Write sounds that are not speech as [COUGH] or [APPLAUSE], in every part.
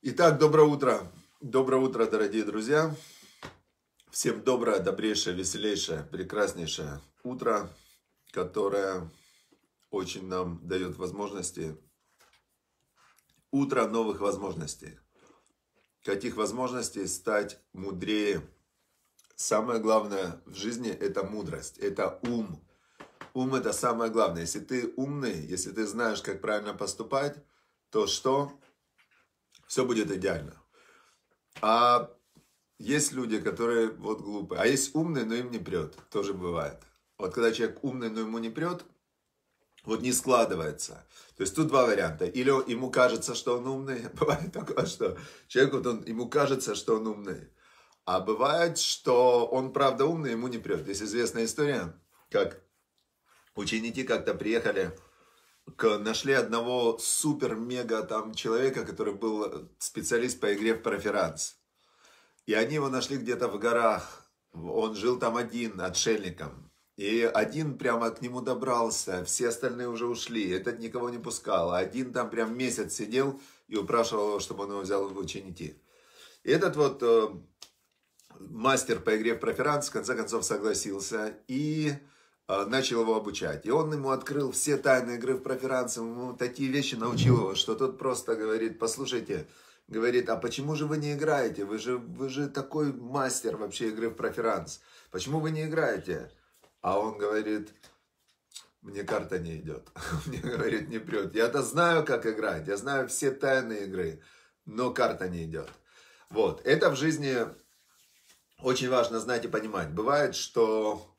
Итак, доброе утро. Доброе утро, дорогие друзья. Всем доброе, добрейшее, веселейшее, прекраснейшее утро, которое очень нам дает возможности. Утро новых возможностей. Каких возможностей стать мудрее. Самое главное в жизни – это мудрость, это ум. Ум – это самое главное. Если ты умный, если ты знаешь, как правильно поступать, то что? все будет идеально. А есть люди, которые вот глупые, а есть умные, но им не прет, тоже бывает. Вот когда человек умный, но ему не прет, вот не складывается. То есть тут два варианта. Или ему кажется, что он умный. [LAUGHS] Бывает такое, что человек, вот он, ему кажется, что он умный. А бывает, что он правда умный, ему не прет. Здесь известная история, как ученики как-то приехали нашли одного супер-мега там человека, который был э, специалист по игре в проферанс. И они его нашли где-то в горах. Он жил там один, отшельником. И один прямо к нему добрался, все остальные уже ушли, этот никого не пускал. Один там прям месяц сидел и упрашивал его, чтобы он его взял в ученики. И этот вот э, мастер по игре в проферанс в конце концов согласился. И а, начал его обучать. И он ему открыл все тайны игры в проферансе, ему такие вещи научил его, что тот просто говорит, послушайте, говорит, а почему же вы не играете? Вы же, вы же такой мастер вообще игры в проферанс. Почему вы не играете? А он говорит, мне карта не идет. [LAUGHS] мне, говорит, не прет. Я-то знаю, как играть. Я знаю все тайны игры. Но карта не идет. Вот. Это в жизни очень важно знать и понимать. Бывает, что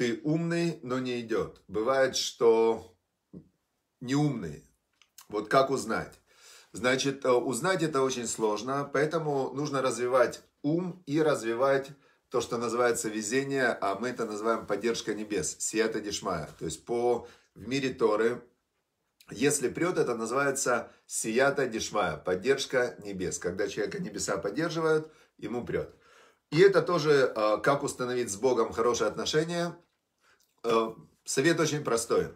ты умный, но не идет. Бывает, что не умный. Вот как узнать? Значит, э, узнать это очень сложно, поэтому нужно развивать ум и развивать то, что называется везение, а мы это называем поддержка небес, сията дешмая. То есть по, в мире Торы, если прет, это называется сията дешмая, поддержка небес. Когда человека небеса поддерживают, ему прет. И это тоже, э, как установить с Богом хорошие отношения, Э, совет очень простой.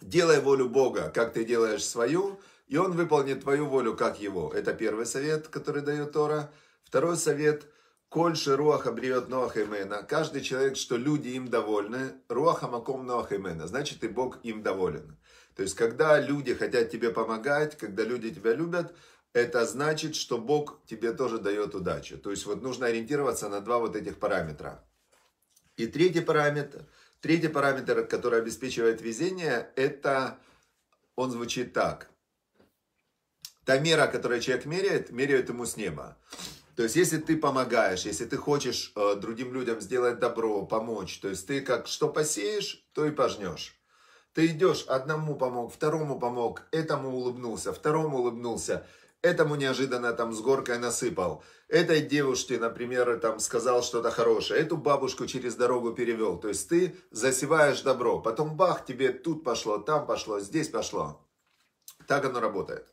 Делай волю Бога, как ты делаешь свою, и Он выполнит твою волю, как Его. Это первый совет, который дает Тора. Второй совет – Коль руаха бриет Ноах Имена, каждый человек, что люди им довольны, руаха маком Ноах Имена, значит и Бог им доволен. То есть, когда люди хотят тебе помогать, когда люди тебя любят, это значит, что Бог тебе тоже дает удачу. То есть, вот нужно ориентироваться на два вот этих параметра. И третий параметр – Третий параметр, который обеспечивает везение, это он звучит так. Та мера, которую человек меряет, меряет ему с неба. То есть, если ты помогаешь, если ты хочешь э, другим людям сделать добро, помочь, то есть ты как что посеешь, то и пожнешь. Ты идешь, одному помог, второму помог, этому улыбнулся, второму улыбнулся этому неожиданно там с горкой насыпал, этой девушке, например, там сказал что-то хорошее, эту бабушку через дорогу перевел. То есть ты засеваешь добро, потом бах, тебе тут пошло, там пошло, здесь пошло. Так оно работает.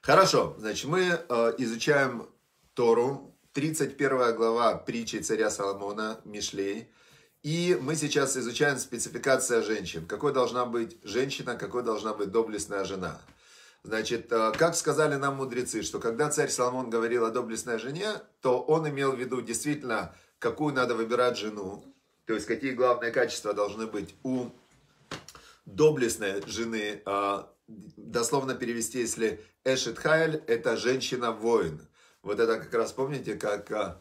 Хорошо, значит, мы э, изучаем Тору, 31 глава притчи царя Соломона, Мишлей. И мы сейчас изучаем спецификация женщин. Какой должна быть женщина, какой должна быть доблестная жена – Значит, э, как сказали нам мудрецы, что когда царь Соломон говорил о доблестной жене, то он имел в виду действительно, какую надо выбирать жену, то есть какие главные качества должны быть у доблестной жены, а, дословно перевести, если Эшет Хайль – это женщина-воин. Вот это как раз помните, как а,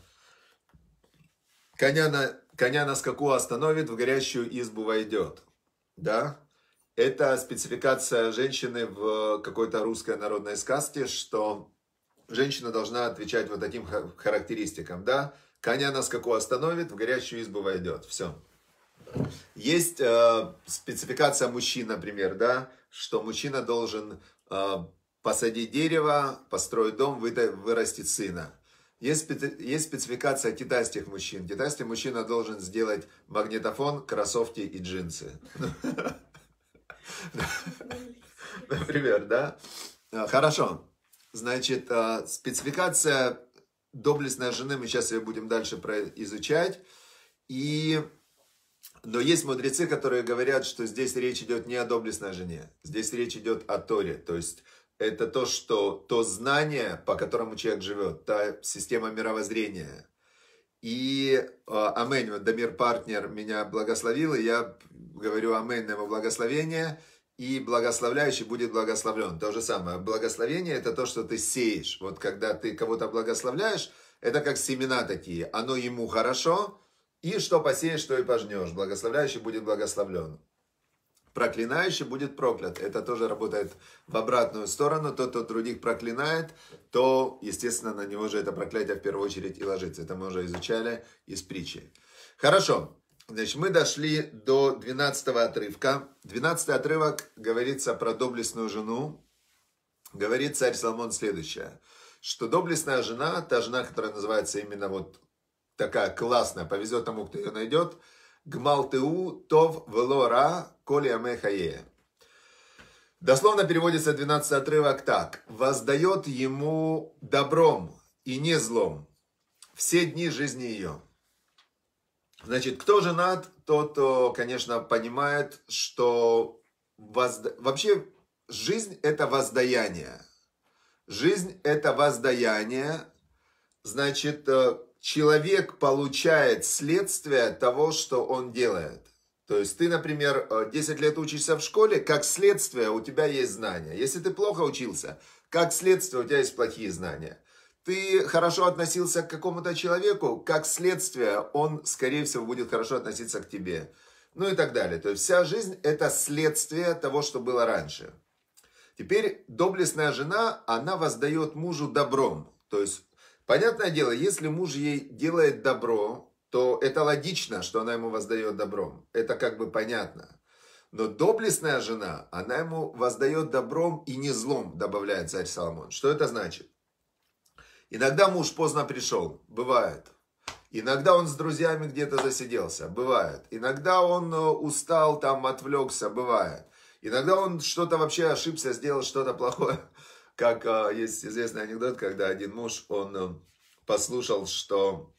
коня на, коня на скаку остановит, в горящую избу войдет. Да? Это спецификация женщины в какой-то русской народной сказке, что женщина должна отвечать вот таким характеристикам, да? Коня на скаку остановит, в горячую избу войдет, все. Есть э, спецификация мужчин, например, да, что мужчина должен э, посадить дерево, построить дом, вырастить сына. Есть, специ... есть спецификация китайских мужчин. Китайский мужчина должен сделать магнитофон, кроссовки и джинсы. [LAUGHS] Например, да? А, хорошо. Значит, а, спецификация доблестной жены мы сейчас ее будем дальше изучать. И... Но есть мудрецы, которые говорят, что здесь речь идет не о доблестной жене. Здесь речь идет о Торе. То есть это то, что то знание, по которому человек живет, та система мировоззрения, и э, а, аминь, вот Дамир партнер меня благословил, и я говорю аминь на его благословение, и благословляющий будет благословлен. То же самое, благословение это то, что ты сеешь. Вот когда ты кого-то благословляешь, это как семена такие, оно ему хорошо, и что посеешь, что и пожнешь. Благословляющий будет благословлен проклинающий будет проклят. Это тоже работает в обратную сторону. Тот, кто других проклинает, то, естественно, на него же это проклятие в первую очередь и ложится. Это мы уже изучали из притчи. Хорошо. Значит, мы дошли до 12 отрывка. 12 отрывок говорится про доблестную жену. Говорит царь Соломон следующее, что доблестная жена, та жена, которая называется именно вот такая классная, повезет тому, кто ее найдет – Гмалтеу Тов Влора, Коли Амехае. Дословно переводится 12 отрывок так. «Воздает ему добром и не злом все дни жизни ее». Значит, кто женат, тот, э, конечно, понимает, что возда... вообще жизнь – это воздаяние. Жизнь – это воздаяние. Значит, э, человек получает следствие того, что он делает. То есть ты, например, 10 э, лет учишься в школе, как следствие у тебя есть знания. Если ты плохо учился, как следствие у тебя есть плохие знания. Ты хорошо относился к какому-то человеку, как следствие он, скорее всего, будет хорошо относиться к тебе. Ну и так далее. То есть вся жизнь это следствие того, что было раньше. Теперь доблестная жена, она воздает мужу добром. То есть Понятное дело, если муж ей делает добро, то это логично, что она ему воздает добром. Это как бы понятно. Но доблестная жена, она ему воздает добром и не злом, добавляет царь Соломон. Что это значит? Иногда муж поздно пришел, бывает. Иногда он с друзьями где-то засиделся, бывает. Иногда он э, устал, там отвлекся, бывает. Иногда он что-то вообще ошибся, сделал что-то плохое, как а, есть известный анекдот, когда один муж, он э, послушал, что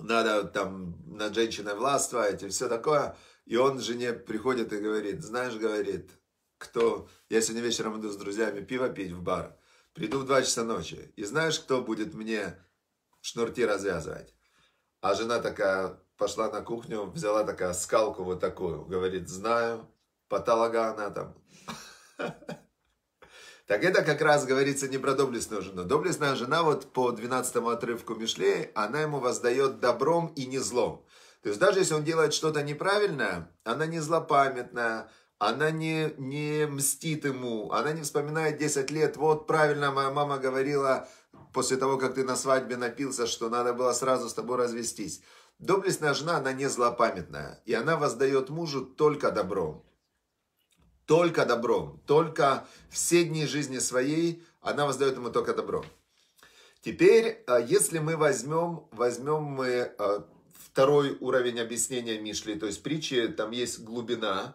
надо там над женщиной властвовать и все такое. И он жене приходит и говорит, знаешь, говорит, кто... Я сегодня вечером иду с друзьями пиво пить в бар. Приду в 2 часа ночи. И знаешь, кто будет мне шнурки развязывать? А жена такая пошла на кухню, взяла такая скалку вот такую. Говорит, знаю, она там. [LAUGHS] Так это как раз говорится не про доблестную жену. Доблестная жена вот по 12 отрывку Мишле, она ему воздает добром и не злом. То есть даже если он делает что-то неправильное, она не злопамятная, она не, не мстит ему, она не вспоминает 10 лет. Вот правильно моя мама говорила после того, как ты на свадьбе напился, что надо было сразу с тобой развестись. Доблестная жена, она не злопамятная, и она воздает мужу только добром только добром, только все дни жизни своей она воздает ему только добром. Теперь, э, если мы возьмем, возьмем мы э, второй уровень объяснения Мишли, то есть притчи, там есть глубина.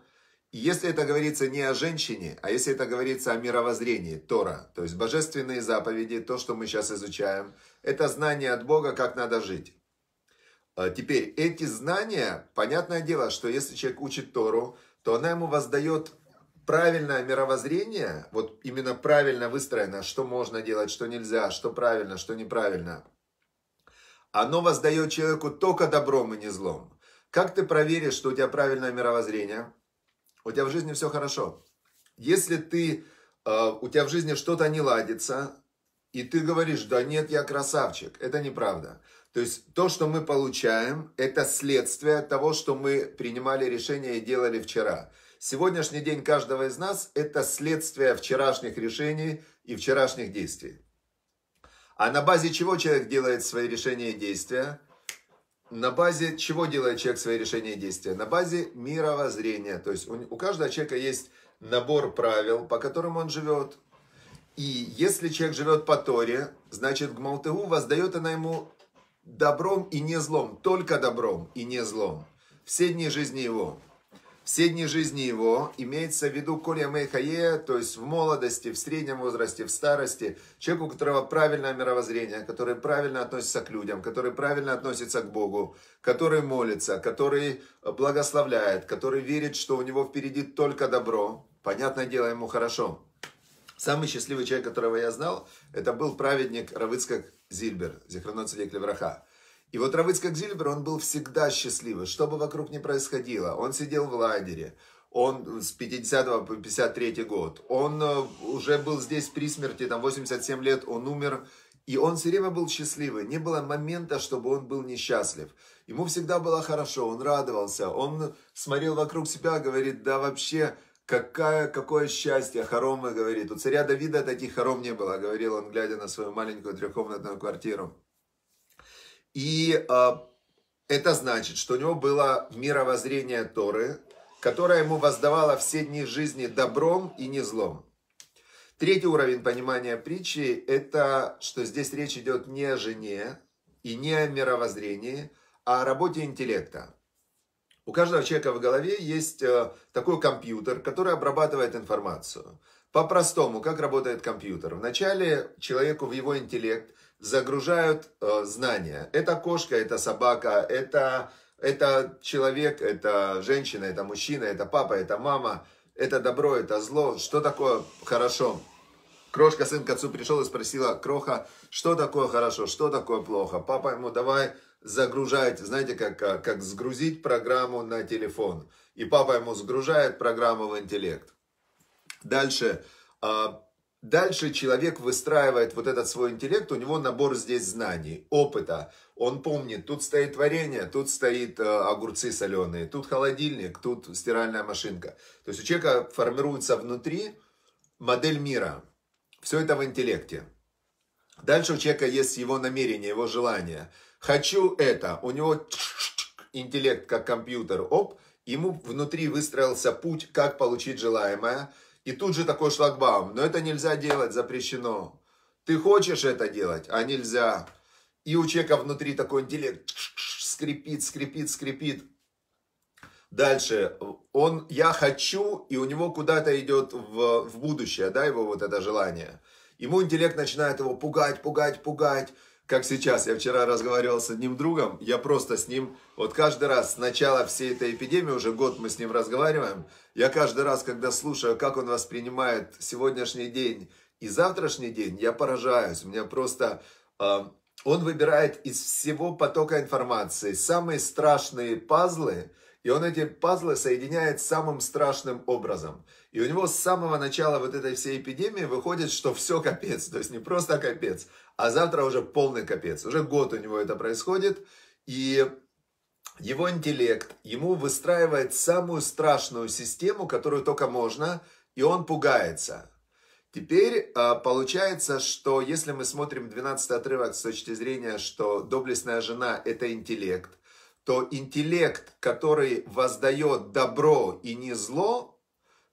если это говорится не о женщине, а если это говорится о мировоззрении, Тора, то есть божественные заповеди, то, что мы сейчас изучаем, это знание от Бога, как надо жить. Э, теперь, эти знания, понятное дело, что если человек учит Тору, то она ему воздает правильное мировоззрение, вот именно правильно выстроено, что можно делать, что нельзя, что правильно, что неправильно, оно воздает человеку только добром и не злом. Как ты проверишь, что у тебя правильное мировоззрение? У тебя в жизни все хорошо. Если ты, э, у тебя в жизни что-то не ладится, и ты говоришь, да нет, я красавчик, это неправда. То есть то, что мы получаем, это следствие того, что мы принимали решение и делали вчера. Сегодняшний день каждого из нас – это следствие вчерашних решений и вчерашних действий. А на базе чего человек делает свои решения и действия? На базе чего делает человек свои решения и действия? На базе мировоззрения. То есть у каждого человека есть набор правил, по которым он живет. И если человек живет по Торе, значит Гмалтыгу воздает она ему добром и не злом, только добром и не злом. Все дни жизни его все дни жизни его, имеется в виду коля мэйхае, то есть в молодости, в среднем возрасте, в старости, человек, у которого правильное мировоззрение, который правильно относится к людям, который правильно относится к Богу, который молится, который э, благословляет, который верит, что у него впереди только добро. Понятное дело, ему хорошо. Самый счастливый человек, которого я знал, это был праведник Равыцкак Зильбер, Зихронот Левраха. И вот Равыцкак Зильбер, он был всегда счастливый, что бы вокруг ни происходило. Он сидел в лагере, он э, с 50 по 53 год, он э, уже был здесь при смерти, там 87 лет, он умер, и он все время был счастливый, не было момента, чтобы он был несчастлив. Ему всегда было хорошо, он радовался, он смотрел вокруг себя, говорит, да вообще, какая, какое счастье, хоромы, говорит. У царя Давида таких хором не было, говорил он, глядя на свою маленькую трехкомнатную квартиру. И э, это значит, что у него было мировоззрение Торы, которое ему воздавало все дни жизни добром и не злом. Третий уровень понимания притчи – это, что здесь речь идет не о жене и не о мировоззрении, а о работе интеллекта. У каждого человека в голове есть э, такой компьютер, который обрабатывает информацию. По-простому, как работает компьютер? Вначале человеку в его интеллект – загружают э, знания. Это кошка, это собака, это, это человек, это женщина, это мужчина, это папа, это мама, это добро, это зло. Что такое хорошо? Крошка сын к отцу пришел и спросила, Кроха, что такое хорошо, что такое плохо? Папа ему, давай загружать, знаете, как, э, как сгрузить программу на телефон. И папа ему сгружает программу в интеллект. Дальше, э, Дальше человек выстраивает вот этот свой интеллект, у него набор здесь знаний, опыта. Он помнит, тут стоит варенье, тут стоит э, огурцы соленые, тут холодильник, тут стиральная машинка. То есть у человека формируется внутри модель мира. Все это в интеллекте. Дальше у человека есть его намерение, его желание. Хочу это. У него интеллект как компьютер, оп, ему внутри выстроился путь, как получить желаемое – и тут же такой шлагбаум. Но это нельзя делать, запрещено. Ты хочешь это делать, а нельзя. И у человека внутри такой интеллект скрипит, скрипит, скрипит. Дальше. Он «я хочу», и у него куда-то идет в, в будущее, да, его вот это желание. Ему интеллект начинает его пугать, пугать, пугать как сейчас, я вчера разговаривал с одним другом, я просто с ним, вот каждый раз с начала всей этой эпидемии, уже год мы с ним разговариваем, я каждый раз, когда слушаю, как он воспринимает сегодняшний день и завтрашний день, я поражаюсь, у меня просто... Э, он выбирает из всего потока информации самые страшные пазлы, и он эти пазлы соединяет самым страшным образом. И у него с самого начала вот этой всей эпидемии выходит, что все капец. То есть не просто капец, а завтра уже полный капец. Уже год у него это происходит. И его интеллект ему выстраивает самую страшную систему, которую только можно, и он пугается. Теперь а, получается, что если мы смотрим 12 отрывок с точки зрения, что доблестная жена – это интеллект, то интеллект, который воздает добро и не зло,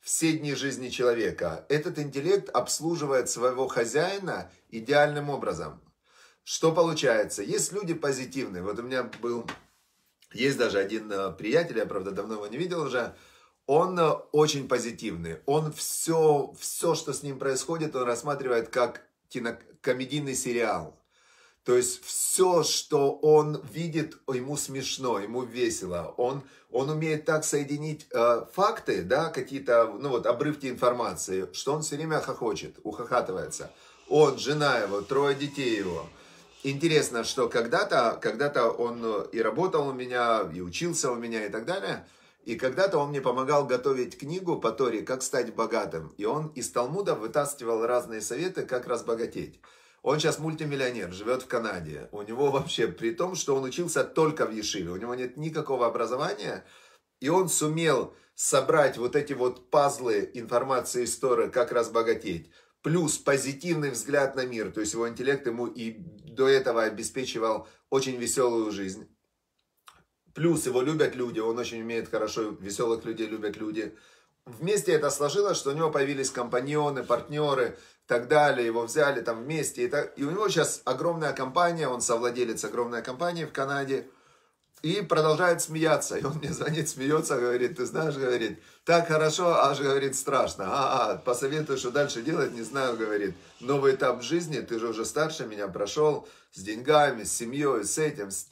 все дни жизни человека. Этот интеллект обслуживает своего хозяина идеальным образом. Что получается? Есть люди позитивные. Вот у меня был, есть даже один э, приятель, я, правда, давно его не видел уже, он э, очень позитивный. Он все, все, что с ним происходит, он рассматривает как кинокомедийный сериал. То есть все, что он видит, ему смешно, ему весело. Он, он умеет так соединить э, факты, да, какие-то, ну вот, обрывки информации, что он все время хохочет, ухахатывается. Он, жена его, трое детей его. Интересно, что когда-то, когда-то он э, и работал у меня, и учился у меня и так далее. И когда-то он мне помогал готовить книгу по Торе «Как стать богатым». И он из Талмуда вытаскивал разные советы, как разбогатеть. Он сейчас мультимиллионер, живет в Канаде. У него вообще, при том, что он учился только в Ешиве, у него нет никакого образования, и он сумел собрать вот эти вот пазлы информации истории, Торы, как разбогатеть, плюс позитивный взгляд на мир, то есть его интеллект ему и до этого обеспечивал очень веселую жизнь. Плюс его любят люди, он очень умеет хорошо, веселых людей любят люди вместе это сложилось, что у него появились компаньоны, партнеры и так далее, его взяли там вместе. И, так, и у него сейчас огромная компания, он совладелец огромной компании в Канаде, и продолжает смеяться. И он мне звонит, смеется, говорит, ты знаешь, говорит, так хорошо, а аж, говорит, страшно. А, а, посоветую, что дальше делать, не знаю, говорит. Новый этап жизни, ты же уже старше меня прошел, с деньгами, с семьей, с этим, с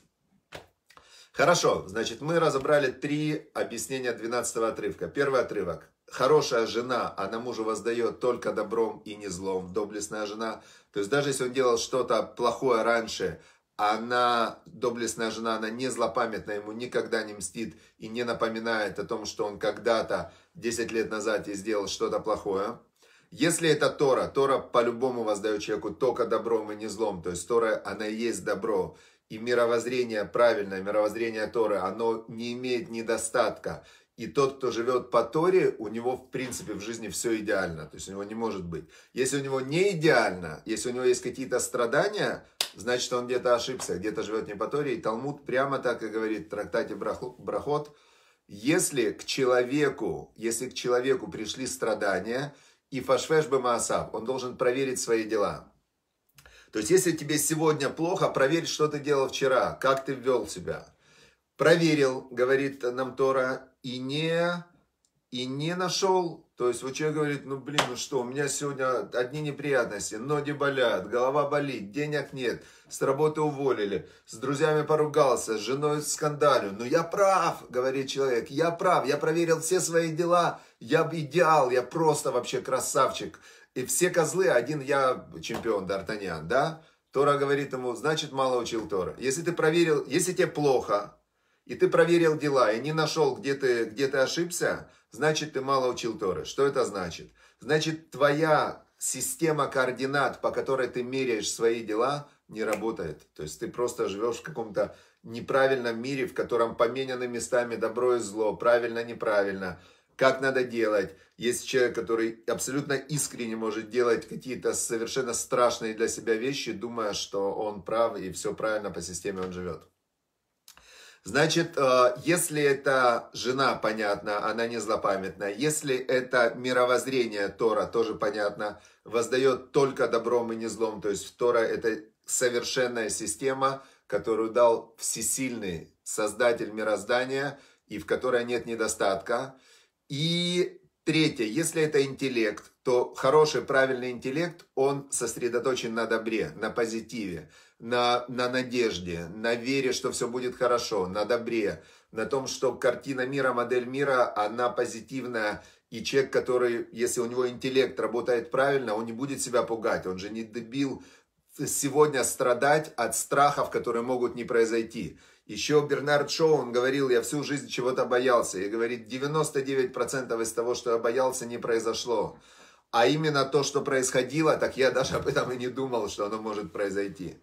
Хорошо, значит, мы разобрали три объяснения 12 отрывка. Первый отрывок. Хорошая жена, она мужу воздает только добром и не злом. Доблестная жена. То есть даже если он делал что-то плохое раньше, она, доблестная жена, она не злопамятна, ему никогда не мстит и не напоминает о том, что он когда-то, 10 лет назад, и сделал что-то плохое. Если это Тора, Тора по-любому воздает человеку только добром и не злом. То есть Тора, она и есть добро. И мировоззрение, правильное мировоззрение Торы, оно не имеет недостатка. И тот, кто живет по Торе, у него в принципе в жизни все идеально. То есть у него не может быть. Если у него не идеально, если у него есть какие-то страдания, значит он где-то ошибся, где-то живет не по Торе. И Талмуд прямо так и говорит в трактате Брахот. Если к человеку, если к человеку пришли страдания, и фашвеш бы маасав, он должен проверить свои дела. То есть, если тебе сегодня плохо, проверь, что ты делал вчера, как ты ввел себя. Проверил, говорит нам Тора, и не, и не нашел. То есть, вот человек говорит, ну блин, ну что, у меня сегодня одни неприятности, ноги болят, голова болит, денег нет, с работы уволили, с друзьями поругался, с женой скандалю. Ну я прав, говорит человек, я прав, я проверил все свои дела, я идеал, я просто вообще красавчик и все козлы, один я чемпион, Д'Артаньян, да? Тора говорит ему, значит, мало учил Тора. Если ты проверил, если тебе плохо, и ты проверил дела, и не нашел, где ты, где ты ошибся, значит, ты мало учил Торы. Что это значит? Значит, твоя система координат, по которой ты меряешь свои дела, не работает. То есть ты просто живешь в каком-то неправильном мире, в котором поменяны местами добро и зло, правильно-неправильно как надо делать. Есть человек, который абсолютно искренне может делать какие-то совершенно страшные для себя вещи, думая, что он прав и все правильно по системе он живет. Значит, э, если это жена, понятно, она не злопамятная. Если это мировоззрение Тора, тоже понятно, воздает только добром и не злом. То есть Тора это совершенная система, которую дал всесильный создатель мироздания и в которой нет недостатка. И третье, если это интеллект, то хороший, правильный интеллект, он сосредоточен на добре, на позитиве, на, на надежде, на вере, что все будет хорошо, на добре, на том, что картина мира, модель мира, она позитивная, и человек, который, если у него интеллект работает правильно, он не будет себя пугать, он же не добил сегодня страдать от страхов, которые могут не произойти. Еще Бернард Шоу, он говорил, я всю жизнь чего-то боялся. И говорит, 99% из того, что я боялся, не произошло. А именно то, что происходило, так я даже об этом и не думал, что оно может произойти.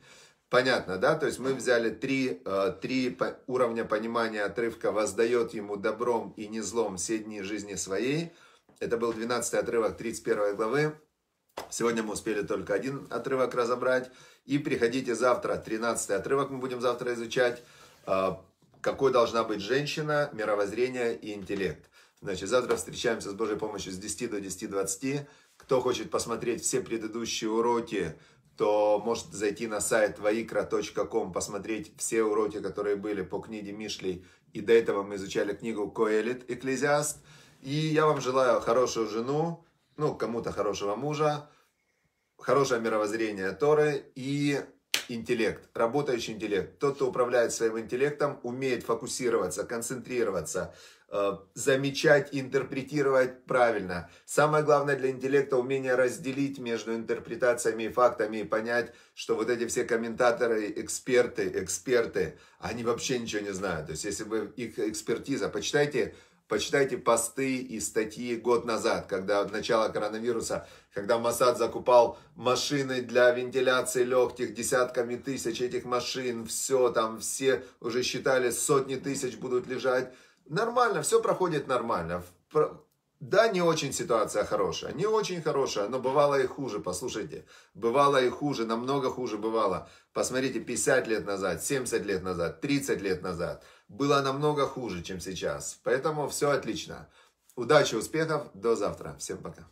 Понятно, да? То есть мы взяли три, э, три уровня понимания отрывка «воздает ему добром и не злом все дни жизни своей». Это был 12 отрывок 31 главы. Сегодня мы успели только один отрывок разобрать. И приходите завтра, 13 отрывок мы будем завтра изучать. А, какой должна быть женщина, мировоззрение и интеллект. Значит, завтра встречаемся с Божьей помощью с 10 до 10.20. Кто хочет посмотреть все предыдущие уроки, то может зайти на сайт vaikra.com, посмотреть все уроки, которые были по книге Мишлей. И до этого мы изучали книгу Коэлит, Экклезиаст. И я вам желаю хорошую жену, ну, кому-то хорошего мужа, хорошее мировоззрение Торы и интеллект, работающий интеллект. Тот, кто управляет своим интеллектом, умеет фокусироваться, концентрироваться, э, замечать, интерпретировать правильно. Самое главное для интеллекта умение разделить между интерпретациями и фактами и понять, что вот эти все комментаторы, эксперты, эксперты, они вообще ничего не знают. То есть, если бы их экспертиза, почитайте Почитайте посты и статьи год назад, когда от начала коронавируса, когда Масад закупал машины для вентиляции легких десятками тысяч этих машин, все там, все уже считали, сотни тысяч будут лежать. Нормально, все проходит нормально. Да, не очень ситуация хорошая, не очень хорошая, но бывало и хуже, послушайте. Бывало и хуже, намного хуже бывало. Посмотрите, 50 лет назад, 70 лет назад, 30 лет назад – было намного хуже, чем сейчас. Поэтому все отлично. Удачи, успехов, до завтра. Всем пока.